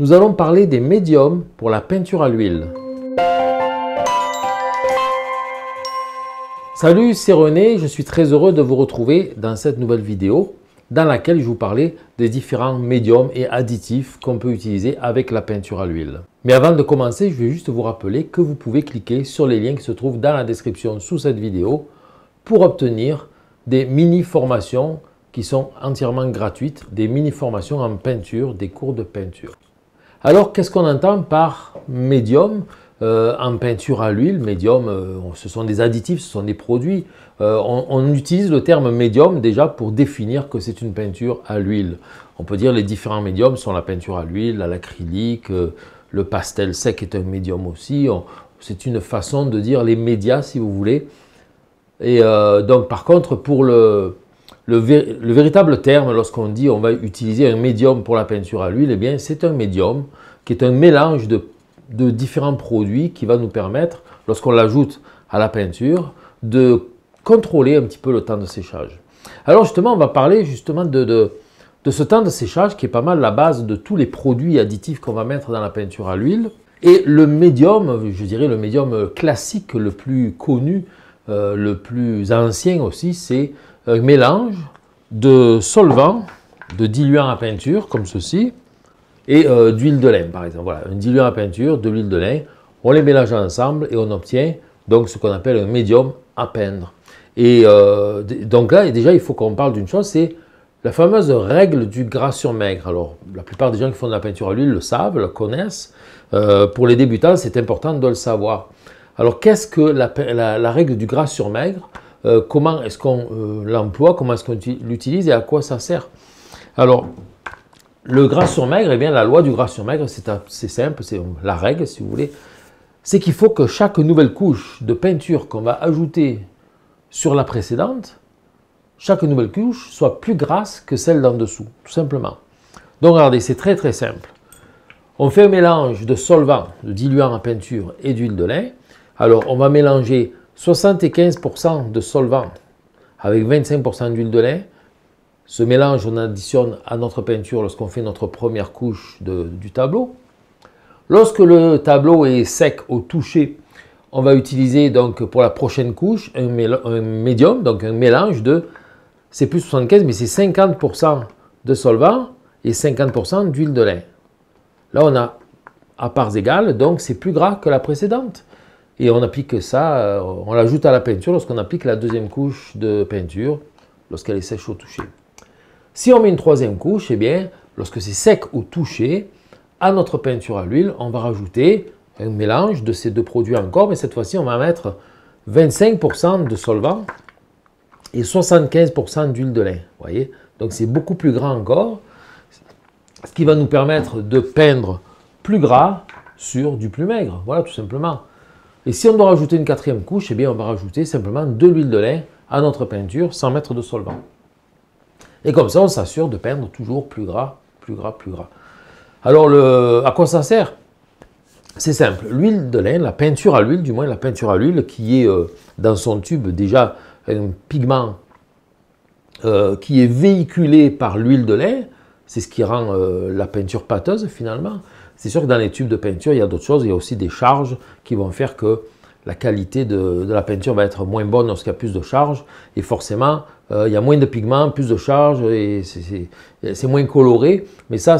nous allons parler des médiums pour la peinture à l'huile. Salut, c'est René, je suis très heureux de vous retrouver dans cette nouvelle vidéo dans laquelle je vous parlais des différents médiums et additifs qu'on peut utiliser avec la peinture à l'huile. Mais avant de commencer, je vais juste vous rappeler que vous pouvez cliquer sur les liens qui se trouvent dans la description sous cette vidéo pour obtenir des mini-formations qui sont entièrement gratuites, des mini-formations en peinture, des cours de peinture. Alors qu'est-ce qu'on entend par médium euh, en peinture à l'huile, médium, euh, ce sont des additifs, ce sont des produits. Euh, on, utilise le terme médium déjà pour définir que c'est une peinture à l'huile. On peut dire les différents médiums sont la peinture à l'huile, l'acrylique, le pastel sec est un médium aussi. C'est une façon de dire les médias si vous voulez. Et donc par contre pour le, le, véritable terme, lorsqu'on dit on va utiliser un médium pour la peinture à l'huile, eh bien c'est un médium qui est un mélange de, différents produits qui va nous permettre, lorsqu'on l'ajoute à la peinture, de contrôler un petit peu le temps de séchage. Alors justement, on va parler justement de, ce temps de séchage qui est pas mal la base de tous les produits additifs qu'on va mettre dans la peinture à l'huile. Et le médium, je dirais le médium classique le plus connu, euh, le plus ancien aussi, c'est un mélange de solvant, de diluant à peinture, comme ceci, et euh, d'huile de lin, par exemple. Voilà, un diluant à peinture, de l'huile de lin. On les mélange ensemble et on obtient donc ce qu'on appelle un médium à peindre. Et euh, donc là, déjà, il faut qu'on parle d'une chose, c'est la fameuse règle du gras sur maigre. Alors, la plupart des gens qui font de la peinture à l'huile le savent, le connaissent. Euh, pour les débutants, c'est important de le savoir. Alors, qu'est-ce que la, règle du gras sur maigre euh, comment est-ce qu'on euh, l'emploie, comment est-ce qu'on l'utilise et à quoi ça sert. Alors, le gras sur maigre, eh bien, la loi du gras sur maigre, c'est simple, c'est la règle si vous voulez, c'est qu'il faut que chaque nouvelle couche de peinture qu'on va ajouter sur la précédente, chaque nouvelle couche soit plus grasse que celle d'en dessous, tout simplement. Donc regardez, c'est très très simple. On fait un mélange de solvant, de diluant à peinture et d'huile de lin. Alors on va mélanger 75% de solvant avec 25% d'huile de lin. Ce mélange, on additionne à notre peinture lorsqu'on fait notre première couche du tableau. Lorsque le tableau est sec au toucher, on va utiliser donc pour la prochaine couche un, médium, donc un mélange de, c'est plus 75, mais c'est 50% de solvant et 50% d'huile de lin. Là, on a à parts égales, donc c'est plus gras que la précédente. Et on applique ça, euh, on l'ajoute à la peinture lorsqu'on applique la deuxième couche de peinture, lorsqu'elle est sèche au toucher. Si on met une troisième couche, eh bien, lorsque c'est sec au toucher, à notre peinture à l'huile, on va rajouter un mélange de ces deux produits encore, mais cette fois-ci, on va mettre 25% de solvant et 75% d'huile de lin. voyez Donc c'est beaucoup plus gras encore, ce qui va nous permettre de peindre plus gras sur du plus maigre. Voilà, tout simplement. Et si on doit rajouter une quatrième couche, eh bien on va rajouter simplement de l'huile de lin à notre peinture sans mettre de solvant. Et comme ça, on s'assure de peindre toujours plus gras, plus gras, plus gras. Alors, à quoi ça sert C'est simple. L'huile de lin, la peinture à l'huile, du moins la peinture à l'huile, qui est euh, dans son tube déjà un pigment euh, qui est véhiculé par l'huile de lin, c'est ce qui rend euh, la peinture pâteuse finalement. C'est sûr que dans les tubes de peinture, il y a d'autres choses. Il y a aussi des charges qui vont faire que la qualité de, la peinture va être moins bonne lorsqu'il y a plus de charges. Et forcément, euh, il y a moins de pigments, plus de charges, et c'est moins coloré. Mais ça,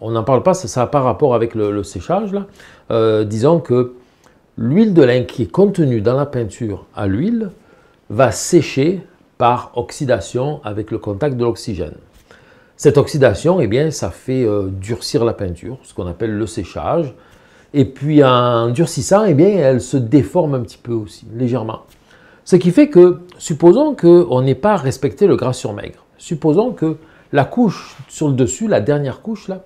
on n'en parle pas, ça n'a pas rapport avec le, séchage. Là. Euh, disons que l'huile de lin qui est contenue dans la peinture à l'huile va sécher par oxydation avec le contact de l'oxygène. Cette oxydation, eh bien, ça fait euh, durcir la peinture, ce qu'on appelle le séchage. Et puis en durcissant, eh bien, elle se déforme un petit peu aussi, légèrement. Ce qui fait que, supposons qu'on n'ait pas respecté le gras sur maigre, supposons que la couche sur le dessus, la dernière couche là,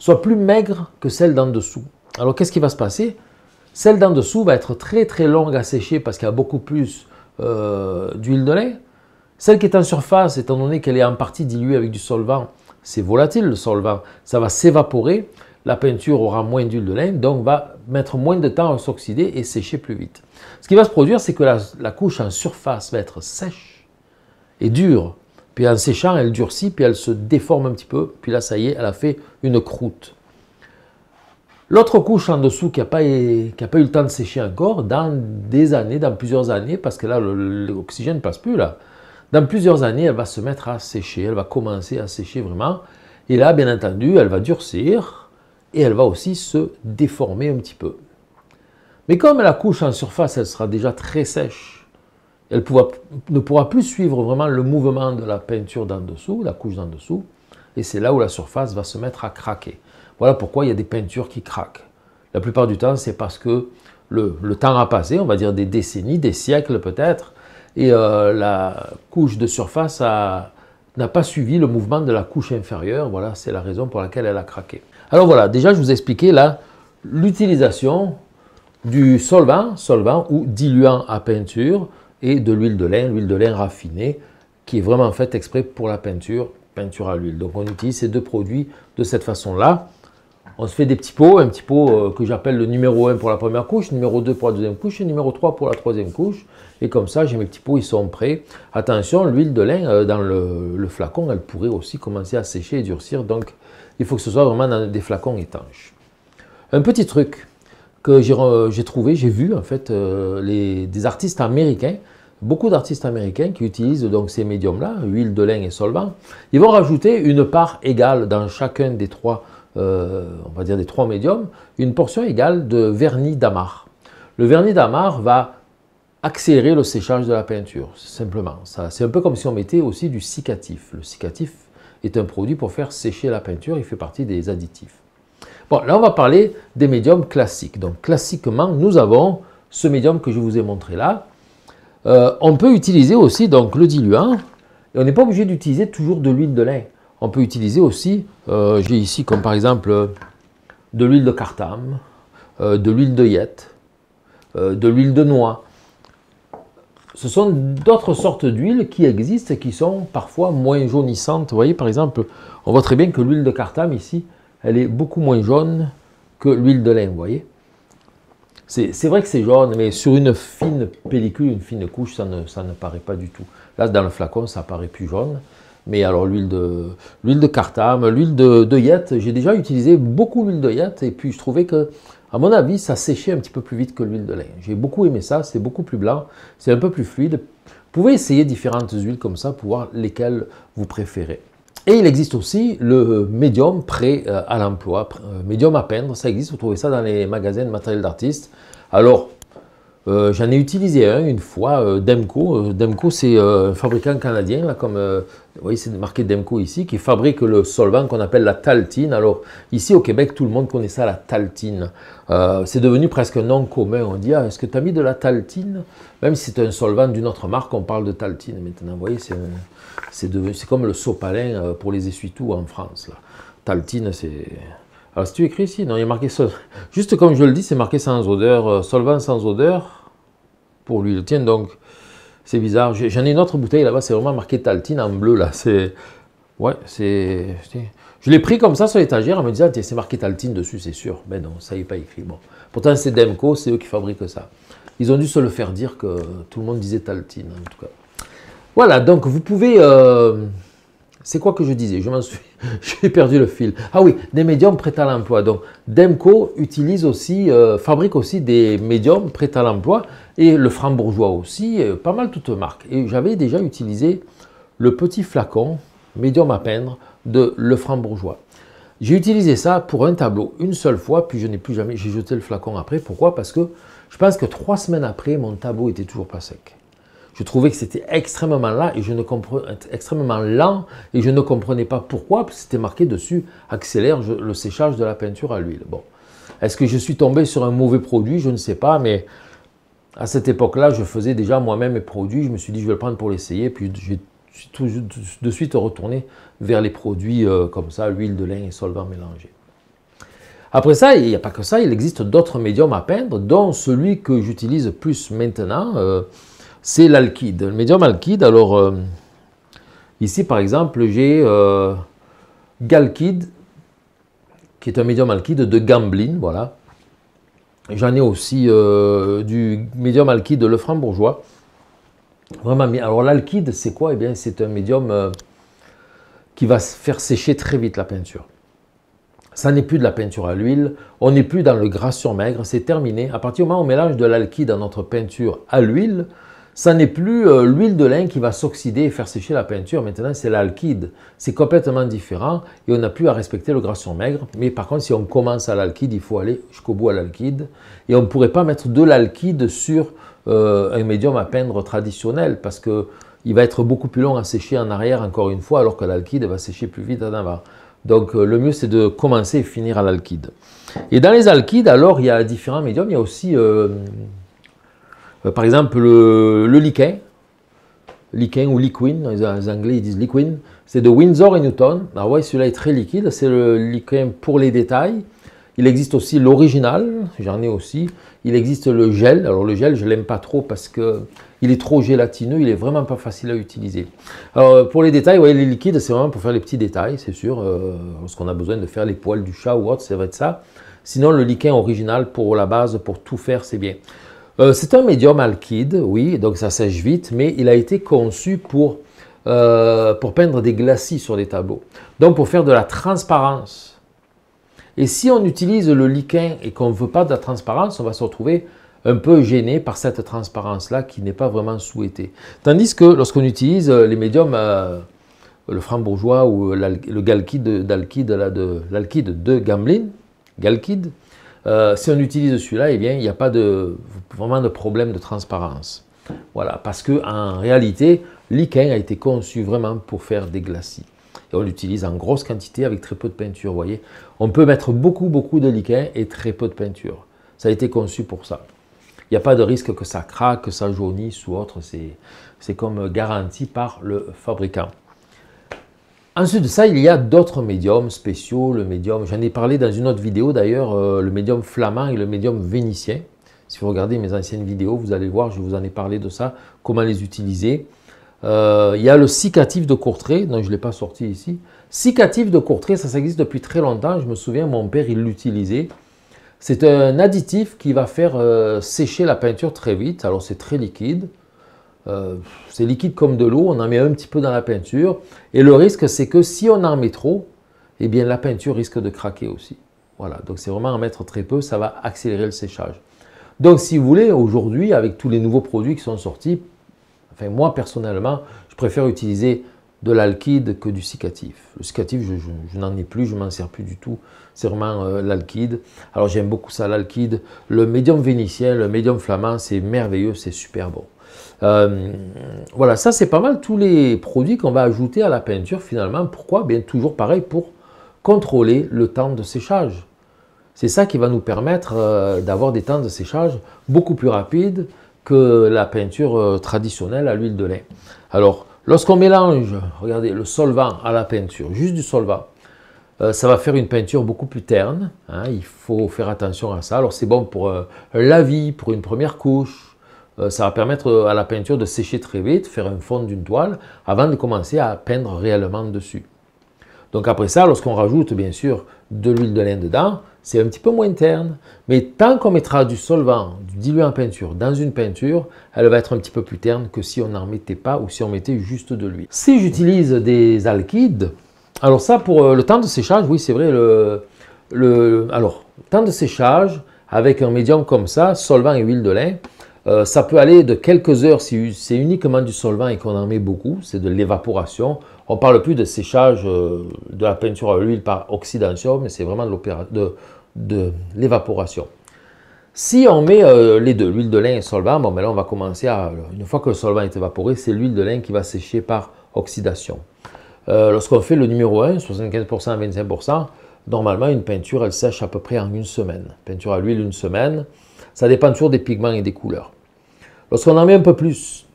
soit plus maigre que celle d'en dessous. Alors qu'est-ce qui va se passer Celle d'en dessous va être très très longue à sécher parce qu'il y a beaucoup plus euh, d'huile de lait. Celle qui est en surface, étant donné qu'elle est en partie diluée avec du solvant, c'est volatile le solvant, ça va s'évaporer, la peinture aura moins d'huile de lin, donc va mettre moins de temps à s'oxyder et sécher plus vite. Ce qui va se produire, c'est que la, couche en surface va être sèche et dure. Puis en séchant, elle durcit, puis elle se déforme un petit peu, puis là, ça y est, elle a fait une croûte. L'autre couche en dessous qui n'a pas, pas, eu le temps de sécher encore, dans des années, dans plusieurs années, parce que là, l'oxygène ne passe plus, là, dans plusieurs années, elle va se mettre à sécher, elle va commencer à sécher vraiment. Et là, bien entendu, elle va durcir et elle va aussi se déformer un petit peu. Mais comme la couche en surface, elle sera déjà très sèche, elle ne pourra plus suivre vraiment le mouvement de la peinture d'en dessous, la couche d'en dessous, et c'est là où la surface va se mettre à craquer. Voilà pourquoi il y a des peintures qui craquent. La plupart du temps, c'est parce que le temps a passé, on va dire des décennies, des siècles peut-être, et euh, la couche de surface n'a pas suivi le mouvement de la couche inférieure. Voilà, c'est la raison pour laquelle elle a craqué. Alors voilà, déjà je vous expliquais là l'utilisation du solvant, solvant ou diluant à peinture et de l'huile de lin, l'huile de lin raffinée qui est vraiment faite exprès pour la peinture, peinture à l'huile. Donc on utilise ces deux produits de cette façon-là. On se fait des petits pots, un petit pot euh, que j'appelle le numéro 1 pour la première couche, numéro 2 pour la deuxième couche et numéro 3 pour la troisième couche. Et comme ça, j'ai mes petits pots, ils sont prêts. Attention, l'huile de lin euh, dans le, flacon, elle pourrait aussi commencer à sécher et durcir. Donc, il faut que ce soit vraiment dans des flacons étanches. Un petit truc que j'ai trouvé, j'ai vu en fait euh, des artistes américains beaucoup d'artistes américains qui utilisent donc ces médiums-là, huile de lin et solvant, ils vont rajouter une part égale dans chacun des trois euh, on va dire des trois médiums, une portion égale de vernis d'amarre. Le vernis d'amarre va accélérer le séchage de la peinture, simplement. C'est un peu comme si on mettait aussi du cicatif. Le cicatif est un produit pour faire sécher la peinture, il fait partie des additifs. Bon, là on va parler des médiums classiques. Donc classiquement, nous avons ce médium que je vous ai montré là. Euh, on peut utiliser aussi donc le diluant, et on n'est pas obligé d'utiliser toujours de l'huile de lin. On peut utiliser aussi, euh, j'ai ici comme par exemple euh, de l'huile de carthame, euh, de l'huile de de l'huile de noix. Ce sont d'autres sortes d'huiles qui existent et qui sont parfois moins jaunissantes. Vous voyez par exemple, on voit très bien que l'huile de carthame ici, elle est beaucoup moins jaune que l'huile de lin, vous voyez. C'est vrai que c'est jaune, mais sur une fine pellicule, une fine couche, ça ne, ça ne paraît pas du tout. Là, dans le flacon, ça paraît plus jaune. Mais alors l'huile de l'huile de cartame, l'huile de, j'ai déjà utilisé beaucoup l'huile de et puis je trouvais que à mon avis, ça séchait un petit peu plus vite que l'huile de lin. J'ai beaucoup aimé ça, c'est beaucoup plus blanc, c'est un peu plus fluide. Vous pouvez essayer différentes huiles comme ça pour voir lesquelles vous préférez. Et il existe aussi le médium prêt euh, à l'emploi, euh, médium à peindre, ça existe, vous trouvez ça dans les magasins de matériel d'artiste. Alors, euh, j'en ai utilisé un une fois, euh, Demco. Euh, Demco, c'est un fabricant canadien, là, comme vous voyez, c'est marqué Demco ici, qui fabrique le solvant qu'on appelle la taltine. Alors, ici au Québec, tout le monde connaît ça, la taltine. c'est devenu presque un nom commun. On dit, ah, est-ce que tu as mis de la taltine Même si c'est un solvant d'une autre marque, on parle de taltine maintenant. Vous voyez, c'est comme le sopalin pour les essuie-tout en France. Là. Taltine, c'est alors si tu écris ici, non, il est marqué Juste comme je le dis, c'est marqué sans odeur, euh, solvant sans odeur pour l'huile. Tiens donc, c'est bizarre. J'en ai une autre bouteille là-bas, c'est vraiment marqué Taltine en bleu là. C'est ouais, c'est je l'ai pris comme ça sur l'étagère en me disant c'est marqué Taltine dessus, c'est sûr. Mais non, ça est pas écrit. Bon, pourtant c'est Demco, c'est eux qui fabriquent ça. Ils ont dû se le faire dire que tout le monde disait Taltine en tout cas. Voilà, donc vous pouvez euh, c'est quoi que je disais Je m'en suis, j'ai perdu le fil. Ah oui, des médiums prêts à l'emploi. Donc, Demco utilise aussi, euh, fabrique aussi des médiums prêts à l'emploi et le franc aussi, euh, pas mal toutes marques. Et j'avais déjà utilisé le petit flacon médium à peindre de le franc J'ai utilisé ça pour un tableau une seule fois, puis je n'ai plus jamais, j'ai jeté le flacon après. Pourquoi Parce que je pense que trois semaines après, mon tableau était toujours pas sec. Je trouvais que c'était extrêmement lent et je ne comprenais extrêmement lent et je ne comprenais pas pourquoi, parce que c'était marqué dessus accélère le séchage de la peinture à l'huile. Bon, est-ce que je suis tombé sur un mauvais produit Je ne sais pas, mais à cette époque-là, je faisais déjà moi-même mes produits. Je me suis dit je vais le prendre pour l'essayer, puis je suis de suite retourné vers les produits euh, comme ça, l'huile de lin et solvant mélangé. Après ça, il n'y a pas que ça, il existe d'autres médiums à peindre, dont celui que j'utilise plus maintenant, euh, c'est l'alkyde. Le médium alkyde, alors euh, ici par exemple, j'ai euh, galkyde, qui est un médium alkyde de Gamblin, voilà. J'en ai aussi euh, du médium alkyde le bourgeois. Vraiment, alors l'alkyde, c'est quoi Eh bien, c'est un médium qui va faire sécher très vite la peinture. Ça n'est plus de la peinture à l'huile, on n'est plus dans le gras sur maigre, c'est terminé. À partir du moment où on mélange de l'alkyde dans notre peinture à l'huile, ça n'est plus euh, l'huile de lin qui va s'oxyder et faire sécher la peinture. Maintenant, c'est l'alkyde. C'est complètement différent et on n'a plus à respecter le gras sur maigre. Mais par contre, si on commence à l'alkyde, il faut aller jusqu'au bout à l'alkyde. Et on ne pourrait pas mettre de l'alkyde sur euh, un médium à peindre traditionnel parce que il va être beaucoup plus long à sécher en arrière, encore une fois, alors que l'alkyde va sécher plus vite en avant. Donc, euh, le mieux, c'est de commencer et finir à l'alkyde. Et dans les alkydes, alors, il y a différents médiums. Il y a aussi euh, par exemple, le, le liquin, liquin ou liquin, les, Anglais disent liquin, c'est de Windsor et Newton. Ah ouais, celui-là est très liquide, c'est le liquin pour les détails. Il existe aussi l'original, j'en ai aussi. Il existe le gel. Alors le gel, je ne l'aime pas trop parce qu'il est trop gélatineux, il n'est vraiment pas facile à utiliser. Alors euh, pour les détails, vous voyez, les liquides, c'est vraiment pour faire les petits détails, c'est sûr. Euh, lorsqu'on a besoin de faire les poils du chat ou autre, c'est vrai être ça. Sinon, le liquin original pour la base, pour tout faire, c'est bien. Euh, c'est un médium alkyde, oui, donc ça sèche vite, mais il a été conçu pour, euh, pour peindre des glacis sur des tableaux, donc pour faire de la transparence. Et si on utilise le liquin et qu'on ne veut pas de la transparence, on va se retrouver un peu gêné par cette transparence-là qui n'est pas vraiment souhaitée. Tandis que lorsqu'on utilise euh, les médiums, le frambourgeois ou le galkyde d'alkyde, de, de Gamelin, galkyde. Euh, si on utilise celui-là, eh bien, il n'y a pas de, vraiment de problème de transparence. Voilà, parce qu'en réalité, l'Iquin e a été conçu vraiment pour faire des glacis. Et on l'utilise en grosse quantité avec très peu de peinture, voyez. On peut mettre beaucoup, beaucoup de liquin e et très peu de peinture. Ça a été conçu pour ça. Il n'y a pas de risque que ça craque, que ça jaunisse ou autre. C'est comme garanti par le fabricant. Ensuite de ça, il y a d'autres médiums spéciaux, le médium, j'en ai parlé dans une autre vidéo d'ailleurs, euh, le médium flamand et le médium vénitien. Si vous regardez mes anciennes vidéos, vous allez voir, je vous en ai parlé de ça, comment les utiliser. Euh, il y a le cicatif de Courtrai, non je ne l'ai pas sorti ici. Cicatif de Courtrai, ça, existe depuis très longtemps, je me souviens, mon père il l'utilisait. C'est un additif qui va faire euh, sécher la peinture très vite, alors c'est très liquide. Euh, c'est liquide comme de l'eau, on en met un petit peu dans la peinture. Et le risque, c'est que si on en met trop, eh bien la peinture risque de craquer aussi. Voilà, donc c'est vraiment en mettre très peu, ça va accélérer le séchage. Donc si vous voulez, aujourd'hui, avec tous les nouveaux produits qui sont sortis, moi personnellement, je préfère utiliser de l'alkyde que du cicatif. Le cicatif, je, n'en ai plus, je m'en sers plus du tout. C'est vraiment euh, l'alkyde. Alors j'aime beaucoup ça, l'alkyde. Le médium vénitien, le médium flamand, c'est merveilleux, c'est super bon. Euh, voilà, ça c'est pas mal tous les produits qu'on va ajouter à la peinture finalement. Pourquoi eh Bien toujours pareil pour contrôler le temps de séchage. C'est ça qui va nous permettre euh, d'avoir des temps de séchage beaucoup plus rapides que la peinture euh, traditionnelle à l'huile de lait Alors, lorsqu'on mélange, regardez, le solvant à la peinture, juste du solvant, ça va faire une peinture beaucoup plus terne. Hein. il faut faire attention à ça. Alors, c'est bon pour la vie, pour une première couche, euh, ça va permettre euh, à la peinture de sécher très vite, faire un fond d'une toile, avant de commencer à peindre réellement dessus. Donc après ça, lorsqu'on rajoute bien sûr de l'huile de lin dedans, c'est un petit peu moins terne. Mais tant qu'on mettra du solvant, du diluant en peinture dans une peinture, elle va être un petit peu plus terne que si on n'en mettait pas ou si on mettait juste de l'huile. Si j'utilise des alkydes, alors ça pour euh, le temps de séchage, oui c'est vrai, le, alors temps de séchage avec un médium comme ça, solvant et huile de lin, euh, ça peut aller de quelques heures si c'est uniquement du solvant et qu'on en met beaucoup, c'est de l'évaporation. On ne parle plus de séchage euh, de la peinture à l'huile par oxydation, mais c'est vraiment de, l'évaporation. Si on met euh, les deux, l'huile de lin et le solvant, bon, ben là, on va commencer à. Une fois que le solvant est évaporé, c'est l'huile de lin qui va sécher par oxydation. Lorsqu'on fait le numéro 1, 75% à 25%, normalement, une peinture, elle sèche à peu près en une semaine. Peinture à l'huile, une semaine. Ça dépend toujours des pigments et des couleurs. Lorsqu'on en met un peu plus,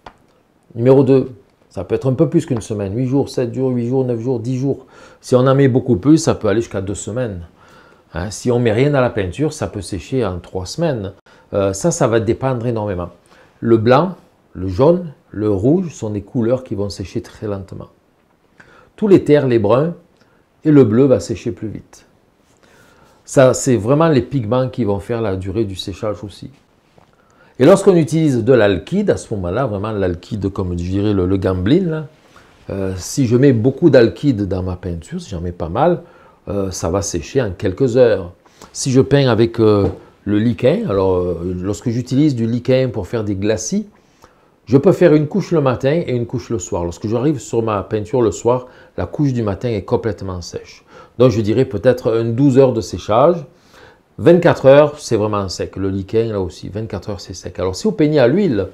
numéro 2, ça peut être un peu plus qu'une semaine, 8 jours, 7 jours, 8 jours, 9 jours, 10 jours. Si on en met beaucoup plus, ça peut aller jusqu'à 2 semaines. Hein, si on met rien à la peinture, ça peut sécher en 3 semaines. Euh, ça, ça va dépendre énormément. Le blanc, le jaune, le rouge sont des couleurs qui vont sécher très lentement. Tous les terres, les bruns et le bleu va sécher plus vite. Ça, c'est vraiment les pigments qui vont faire la durée du séchage aussi. Et lorsqu'on utilise de l'alkyde, à ce moment-là, vraiment l'alkyde, comme je dirais le, gamblin, euh, si je mets beaucoup d'alkyde dans ma peinture, si j'en mets pas mal, euh, ça va sécher en quelques heures. Si je peins avec euh, le liquin, alors lorsque j'utilise du liquin pour faire des glacis, je peux faire une couche le matin et une couche le soir. Lorsque j'arrive sur ma peinture le soir, la couche du matin est complètement sèche. Donc je dirais peut-être 12 heures de séchage. 24 heures, c'est vraiment sec. Le lichen, là aussi, 24 heures, c'est sec. Alors si vous peignez à l'huile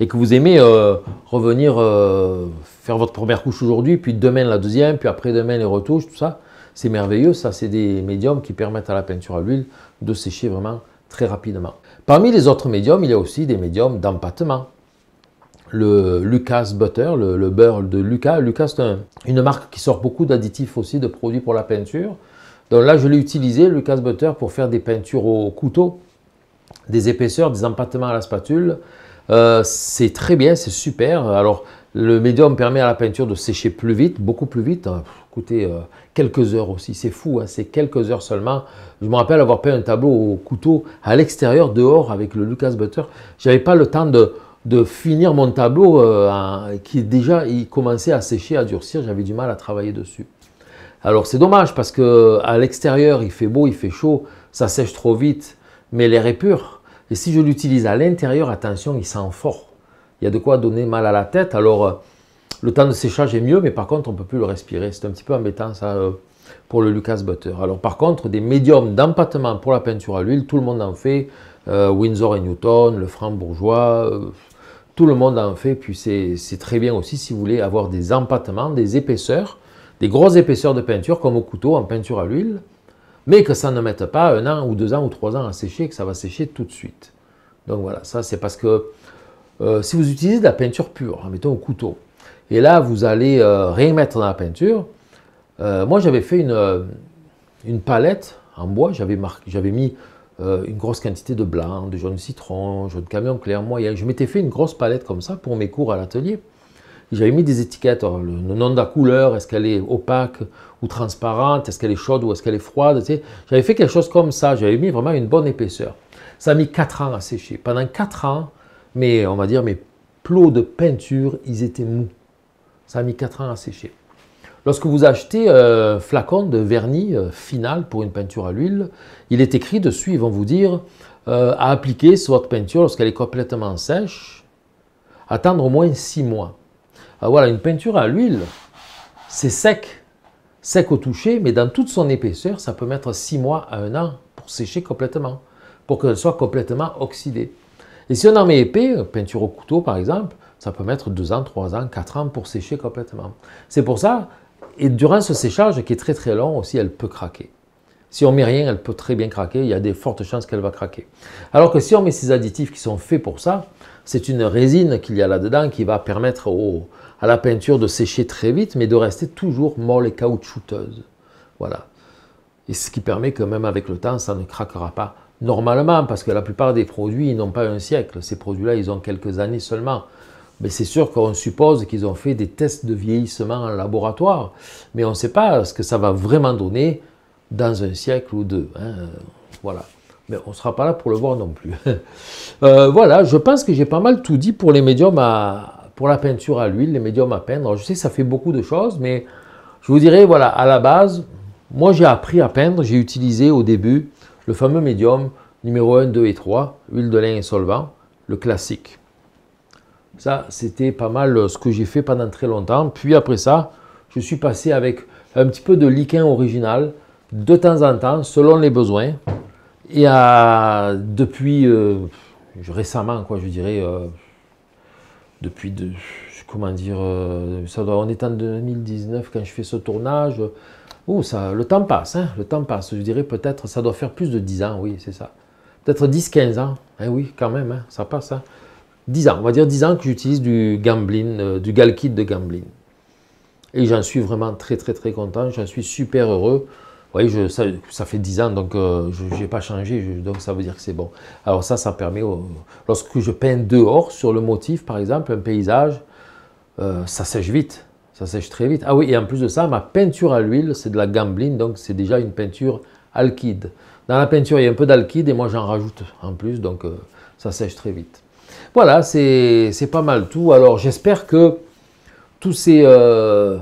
et que vous aimez euh, revenir euh, faire votre première couche aujourd'hui, puis demain la deuxième, puis après-demain les retouches, tout ça, c'est merveilleux. Ça, c'est des médiums qui permettent à la peinture à l'huile de sécher vraiment très rapidement. Parmi les autres médiums, il y a aussi des médiums d'empattement le Lucas Butter, le, beurre de Lucas. Lucas, c'est une marque qui sort beaucoup d'additifs aussi, de produits pour la peinture. Donc là, je l'ai utilisé, Lucas Butter, pour faire des peintures au couteau, des épaisseurs, des empattements à la spatule. Euh, c'est très bien, c'est super. Alors, le médium permet à la peinture de sécher plus vite, beaucoup plus vite. Euh, écoutez, euh, quelques heures aussi, c'est fou, hein, c'est quelques heures seulement. Je me rappelle avoir peint un tableau au couteau à l'extérieur, dehors, avec le Lucas Butter. J'avais pas le temps de, de finir mon tableau euh, qui déjà il commençait à sécher, à durcir, j'avais du mal à travailler dessus. Alors c'est dommage parce que à l'extérieur il fait beau, il fait chaud, ça sèche trop vite, mais l'air est pur. Et si je l'utilise à l'intérieur, attention, il sent fort. Il y a de quoi donner mal à la tête. Alors euh, le temps de séchage est mieux, mais par contre on peut plus le respirer. C'est un petit peu embêtant ça euh, pour le Lucas Butter. Alors par contre des médiums d'empattement pour la peinture à l'huile, tout le monde en fait. Windsor et Newton, le franc bourgeois tout le monde en fait, puis c'est très bien aussi si vous voulez avoir des empattements, des épaisseurs, des grosses épaisseurs de peinture comme au couteau en peinture à l'huile, mais que ça ne mette pas un an ou deux ans ou trois ans à sécher, que ça va sécher tout de suite. Donc voilà, ça c'est parce que euh, si vous utilisez de la peinture pure, en hein, mettons au couteau, et là vous allez euh, rien mettre dans la peinture, euh, moi j'avais fait une, une palette en bois, j'avais mis euh, une grosse quantité de blanc, de jaune citron, jaune camion clair moyen. Je m'étais fait une grosse palette comme ça pour mes cours à l'atelier. J'avais mis des étiquettes, hein, le, nom de la couleur, est-ce qu'elle est opaque ou transparente, est-ce qu'elle est chaude ou est-ce qu'elle est froide. Tu sais. J'avais fait quelque chose comme ça, j'avais mis vraiment une bonne épaisseur. Ça a mis 4 ans à sécher. Pendant 4 ans, mes, on va dire, mes plots de peinture, ils étaient mous. Ça a mis 4 ans à sécher. Lorsque vous achetez un euh, flacon de vernis euh, final pour une peinture à l'huile, il est écrit dessus, ils vont vous dire euh, à appliquer sur votre peinture lorsqu'elle est complètement sèche, attendre au moins 6 mois. Ah, voilà, une peinture à l'huile, c'est sec, sec au toucher, mais dans toute son épaisseur, ça peut mettre 6 mois à 1 an pour sécher complètement, pour qu'elle soit complètement oxydée. Et si on en met épais, peinture au couteau par exemple, ça peut mettre 2 ans, 3 ans, 4 ans pour sécher complètement. C'est pour ça, et durant ce séchage, qui est très très long aussi, elle peut craquer. Si on met rien, elle peut très bien craquer, il y a des fortes chances qu'elle va craquer. Alors que si on met ces additifs qui sont faits pour ça, c'est une résine qu'il y a là-dedans qui va permettre à la peinture de sécher très vite, mais de rester toujours molle et caoutchouteuse. Voilà. Et ce qui permet que même avec le temps, ça ne craquera pas normalement, parce que la plupart des produits, n'ont pas un siècle. Ces produits-là, ils ont quelques années seulement mais c'est sûr qu'on suppose qu'ils ont fait des tests de vieillissement en laboratoire, mais on ne sait pas ce que ça va vraiment donner dans un siècle ou deux. Hein. Voilà. Mais on ne sera pas là pour le voir non plus. Euh, voilà, je pense que j'ai pas mal tout dit pour les médiums à, pour la peinture à l'huile, les médiums à peindre. je sais que ça fait beaucoup de choses, mais je vous dirais, voilà, à la base, moi j'ai appris à peindre, j'ai utilisé au début le fameux médium numéro 1, 2 et 3, huile de lin et solvant, le classique. Ça, c'était pas mal euh, ce que j'ai fait pendant très longtemps. Puis après ça, je suis passé avec un petit peu de liquin original de temps en temps, selon les besoins. Et depuis euh, récemment, quoi, je dirais, euh, depuis, comment dire, ça doit, on est en 2019 quand je fais ce tournage. Ouh, ça, le temps passe, hein, le temps passe. Je dirais peut-être, ça doit faire plus de 10 ans, oui, c'est ça. Peut-être 10-15 ans. Eh oui, quand même, hein, ça passe. Hein. 10 ans, on va dire 10 ans que j'utilise du Gamblin, euh, du galkide de Gamblin. Et j'en suis vraiment très très très content, j'en suis super heureux. Vous voyez, je, ça, fait 10 ans, donc euh, je n'ai pas changé, donc ça veut dire que c'est bon. Alors ça, ça permet, lorsque je peins dehors sur le motif, par exemple, un paysage, euh, ça sèche vite, ça sèche très vite. Ah oui, et en plus de ça, ma peinture à l'huile, c'est de la Gamblin, donc c'est déjà une peinture alkyde. Dans la peinture, il y a un peu d'alkyde et moi j'en rajoute en plus, donc ça sèche très vite. Voilà, c'est pas mal tout. Alors j'espère que euh,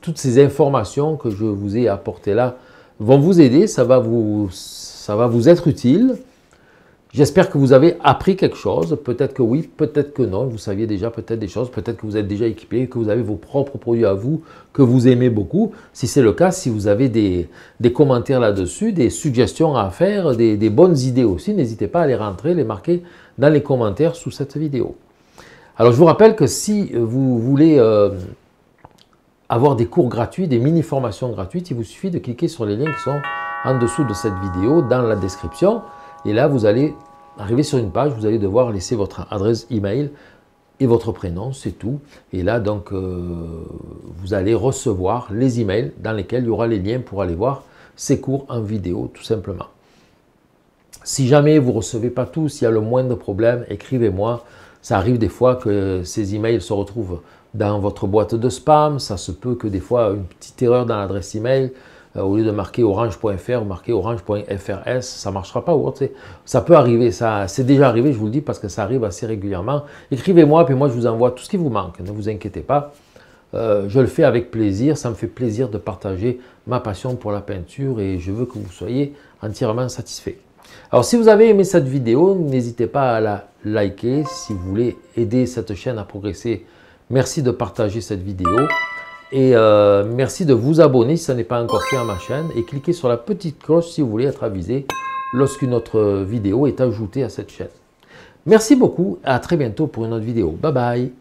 toutes ces informations que je vous ai apportées là vont vous aider, ça va vous, ça va vous être utile. J'espère que vous avez appris quelque chose. Peut-être que oui, peut-être que non. Vous saviez déjà peut-être des choses. Peut-être que vous êtes déjà équipé, que vous avez vos propres produits à vous, que vous aimez beaucoup. Si c'est le cas, si vous avez des, commentaires là-dessus, des suggestions à faire, des, bonnes idées aussi, n'hésitez pas à les rentrer, les marquer dans les commentaires sous cette vidéo. Alors je vous rappelle que si vous voulez euh, avoir des cours gratuits, des mini-formations gratuites, il vous suffit de cliquer sur les liens qui sont en dessous de cette vidéo, dans la description. Et là, vous allez arriver sur une page, vous allez devoir laisser votre adresse email et votre prénom, c'est tout. Et là, donc, euh, vous allez recevoir les emails dans lesquels il y aura les liens pour aller voir ces cours en vidéo, tout simplement. Si jamais vous ne recevez pas tout, s'il y a le moindre problème, écrivez-moi. Ça arrive des fois que ces emails se retrouvent dans votre boîte de spam. Ça se peut que des fois, une petite erreur dans l'adresse email, euh, au lieu de marquer orange.fr, marquer orange.frs, ça marchera pas. ça peut arriver, ça, c'est déjà arrivé, je vous le dis, parce que ça arrive assez régulièrement. Écrivez-moi, puis moi je vous envoie tout ce qui vous manque, ne vous inquiétez pas. Euh, je le fais avec plaisir, ça me fait plaisir de partager ma passion pour la peinture et je veux que vous soyez entièrement satisfait. Alors si vous avez aimé cette vidéo, n'hésitez pas à la liker si vous voulez aider cette chaîne à progresser. Merci de partager cette vidéo. Et euh, merci de vous abonner si ce n'est pas encore fait à ma chaîne. Et cliquez sur la petite cloche si vous voulez être avisé lorsqu'une autre vidéo est ajoutée à cette chaîne. Merci beaucoup à très bientôt pour une autre vidéo. Bye bye